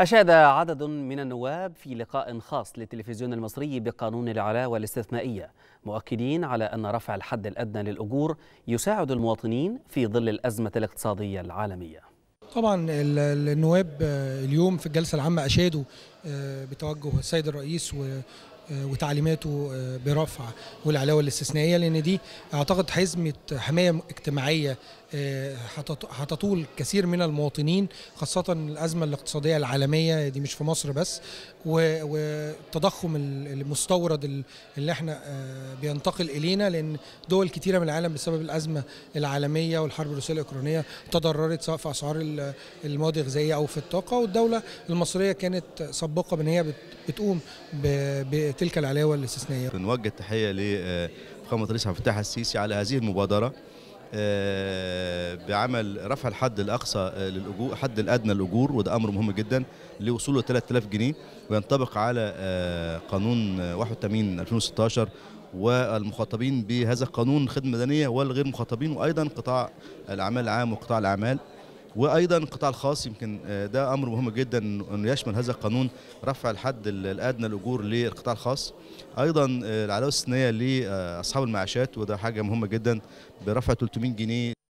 أشاد عدد من النواب في لقاء خاص للتلفزيون المصري بقانون العلاوة الاستثنائية مؤكدين على أن رفع الحد الأدنى للأجور يساعد المواطنين في ظل الأزمة الاقتصادية العالمية طبعا النواب آه، اليوم في الجلسة العامة أشادوا آه، بتوجه السيد الرئيس آه، وتعليماته آه، برفع والعلاوه الاستثنائيه لان دي اعتقد حزمه حمايه اجتماعيه آه، هتطول كثير من المواطنين خاصه الازمه الاقتصاديه العالميه دي مش في مصر بس والتضخم المستورد اللي احنا بينتقل الينا لان دول كثيره من العالم بسبب الازمه العالميه والحرب الروسيه الاوكرانيه تضررت سواء في اسعار المواد الغذائيه او في الطاقه والدوله المصريه كانت سباقه بان هي بتقوم تلك العلاوه الاستثنائيه. بنوجه التحيه لفخامه آه، الرئيس عبد الفتاح السيسي على هذه المبادره آه، بعمل رفع الحد الاقصى آه، للاجور حد الادنى للاجور وده امر مهم جدا لوصوله 3000 جنيه وينطبق على قانون 81 2016 والمخاطبين بهذا القانون خدمه مدنيه والغير مخاطبين وايضا قطاع الاعمال العام وقطاع الاعمال وايضا القطاع الخاص يمكن آه، ده امر مهم جدا انه يشمل هذا القانون رفع الحد الادنى الاجور للقطاع الخاص ايضا آه، العلاوه السنيه لاصحاب المعاشات وده حاجه مهمه جدا برفع 300 جنيه